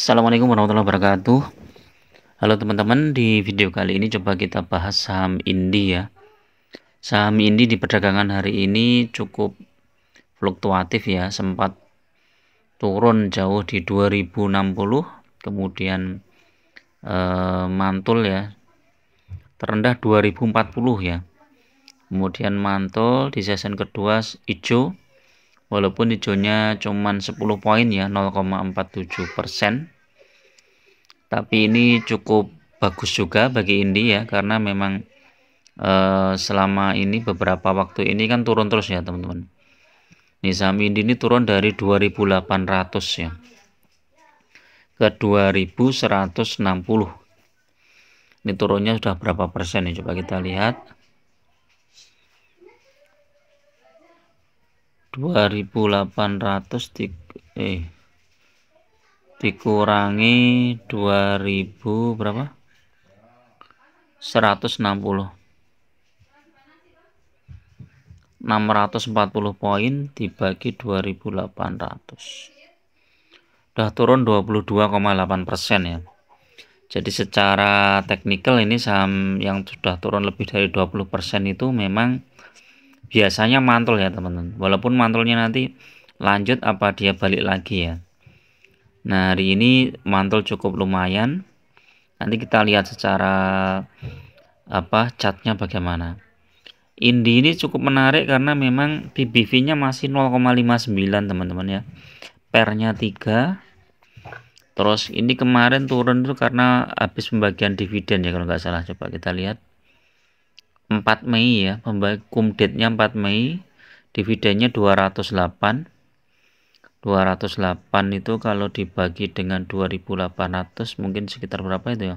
Assalamualaikum warahmatullahi wabarakatuh Halo teman-teman di video kali ini coba kita bahas saham Indi ya Saham Indi di perdagangan hari ini cukup fluktuatif ya sempat turun jauh di 2060 kemudian eh, mantul ya terendah 2040 ya kemudian mantul di season kedua hijau walaupun hijaunya cuman 10 poin ya 0,47 persen tapi ini cukup bagus juga bagi Indi ya karena memang eh, selama ini beberapa waktu ini kan turun terus ya teman-teman ini saham Indi ini turun dari 2800 ya ke 2160 ini turunnya sudah berapa persen ya coba kita lihat 2800 di, eh dikurangi 2000 berapa 160 640 poin dibagi 2800 udah turun 22,8 persen ya jadi secara teknikal ini saham yang sudah turun lebih dari 20 persen itu memang biasanya mantul ya teman-teman walaupun mantulnya nanti lanjut apa dia balik lagi ya nah hari ini mantul cukup lumayan nanti kita lihat secara apa catnya bagaimana Indi ini cukup menarik karena memang BBV nya masih 0,59 teman-teman ya pernya 3 terus ini kemarin turun tuh karena habis pembagian dividen ya kalau nggak salah coba kita lihat 4 Mei ya, pembagi nya 4 Mei, dividennya 208. 208 itu kalau dibagi dengan 2800 mungkin sekitar berapa itu ya?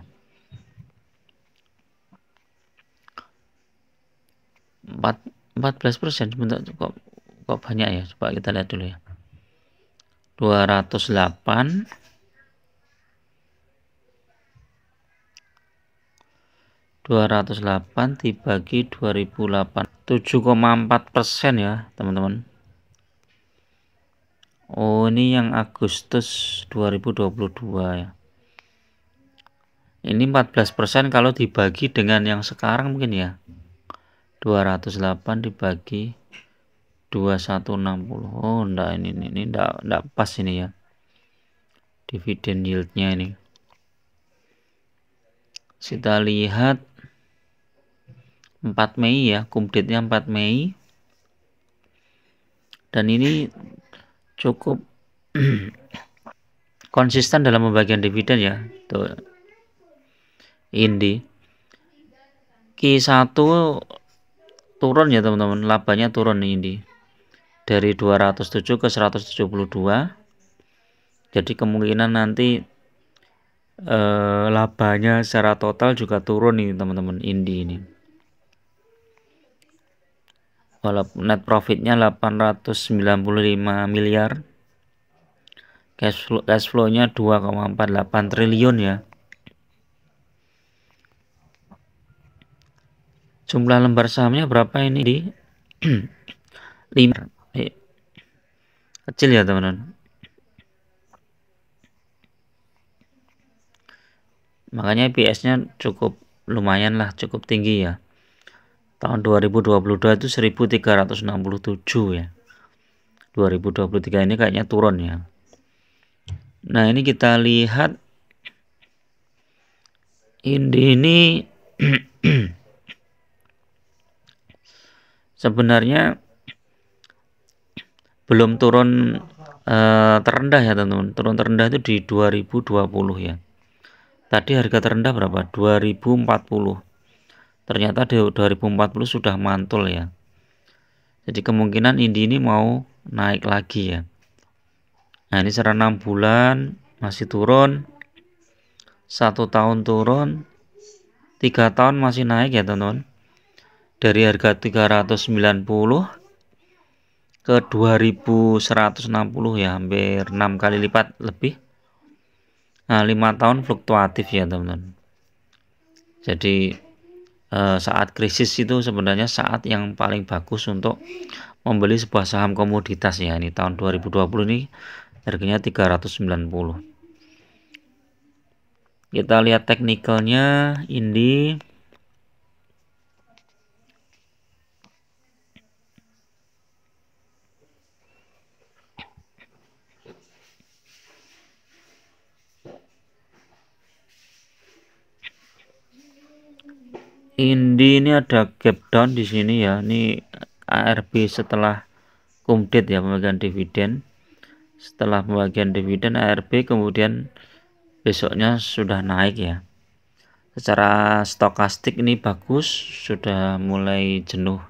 4 14% sebentar kok kok banyak ya coba kita lihat dulu ya 208 208 dibagi 2008 7,4 persen ya teman-teman Oh ini yang Agustus 2022 ya ini 14 persen kalau dibagi dengan yang sekarang mungkin ya 208 dibagi 2160 oh enggak ini ini, ini enggak, enggak pas ini ya dividen yieldnya ini kita lihat 4 Mei ya kumditnya 4 Mei dan ini cukup konsisten dalam pembagian dividen ya tuh Indi Q1 turun ya teman-teman labanya turun nih Indi dari 207 ke 172 jadi kemungkinan nanti eh, labanya secara total juga turun nih teman-teman Indi ini walaupun net profitnya 895 miliar cash flow cash flow-nya 2,48 triliun ya jumlah lembar sahamnya berapa ini di 5 eh, kecil ya teman-teman makanya PS nya cukup lumayan lah cukup tinggi ya tahun 2022 itu 1367 ya 2023 ini kayaknya turun ya nah ini kita lihat ini ini sebenarnya belum turun eh, terendah ya teman-teman turun terendah itu di 2020 ya tadi harga terendah berapa 2040 ternyata di 2040 sudah mantul ya jadi kemungkinan Indi ini mau naik lagi ya nah ini secara 6 bulan masih turun satu tahun turun tiga tahun masih naik ya teman-teman dari harga 390 ke 2160 ya hampir 6 kali lipat lebih nah 5 tahun fluktuatif ya teman-teman jadi Eh, saat krisis itu sebenarnya saat yang paling bagus untuk membeli sebuah saham komoditas ya ini tahun 2020 ini harganya 390 kita lihat teknikalnya ini Indi ini ada gap down di sini ya. Ini ARB setelah kumdit ya pembagian dividen. Setelah pembagian dividen ARB kemudian besoknya sudah naik ya. Secara stokastik ini bagus, sudah mulai jenuh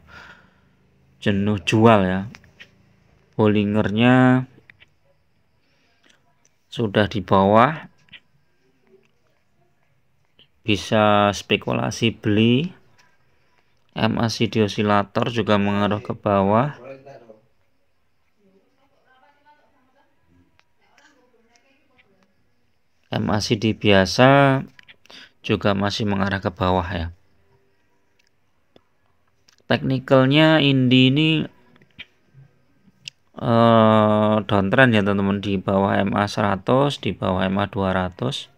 jenuh jual ya. Bollingernya sudah di bawah bisa spekulasi beli MACD osilator juga mengaruh ke bawah MACD biasa juga masih mengarah ke bawah ya teknikalnya Indi ini eh, downtrend ya teman-teman di bawah MA 100 di bawah MA 200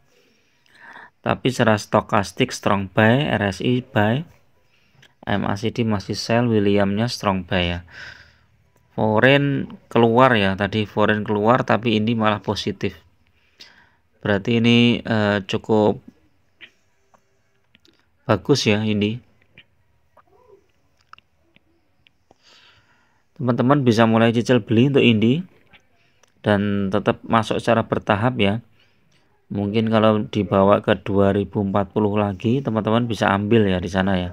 tapi secara stokastik strong buy RSI buy MACD masih sell Williamnya strong buy ya foreign keluar ya tadi foreign keluar tapi ini malah positif berarti ini eh, cukup bagus ya ini teman-teman bisa mulai cicil beli untuk ini dan tetap masuk secara bertahap ya mungkin kalau dibawa ke 2040 lagi teman-teman bisa ambil ya di sana ya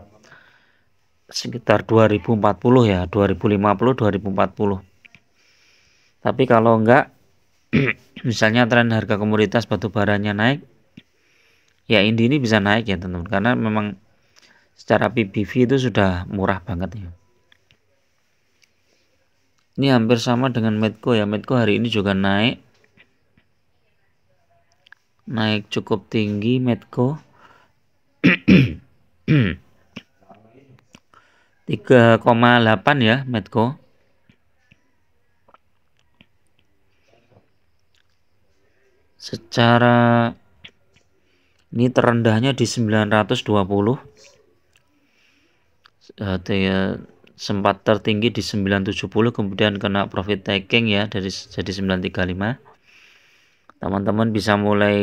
sekitar 2040 ya 2050 2040 tapi kalau enggak misalnya tren harga komoditas batu baranya naik ya ini ini bisa naik ya teman-teman karena memang secara PBV itu sudah murah banget ya ini hampir sama dengan Medco ya Medco hari ini juga naik naik cukup tinggi Medco 3,8 ya Medco secara ini terendahnya di 920 ya, sempat tertinggi di 970 kemudian kena profit taking ya dari jadi 935 teman-teman bisa mulai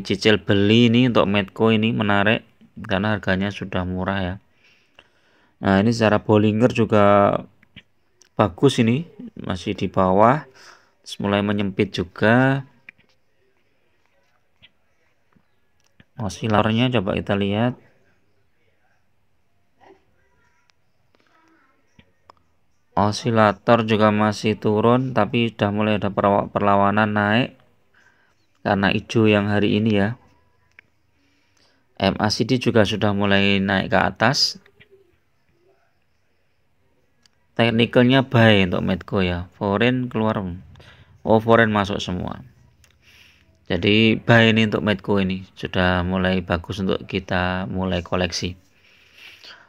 cicil beli ini untuk Medco ini menarik karena harganya sudah murah ya nah ini secara Bollinger juga bagus ini masih di bawah mulai menyempit juga osilarnya coba kita lihat osilator juga masih turun tapi sudah mulai ada perlawanan naik karena hijau yang hari ini ya MACD juga sudah mulai naik ke atas teknikalnya baik untuk Medco ya foreign keluar oh foreign masuk semua jadi baik ini untuk Medco ini sudah mulai bagus untuk kita mulai koleksi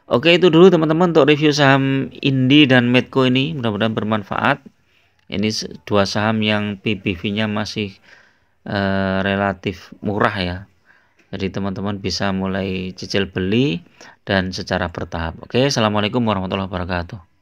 oke itu dulu teman-teman untuk review saham Indi dan Medco ini mudah-mudahan bermanfaat ini dua saham yang PBV nya masih Eh, relatif murah ya jadi teman-teman bisa mulai cicil beli dan secara bertahap oke assalamualaikum warahmatullahi wabarakatuh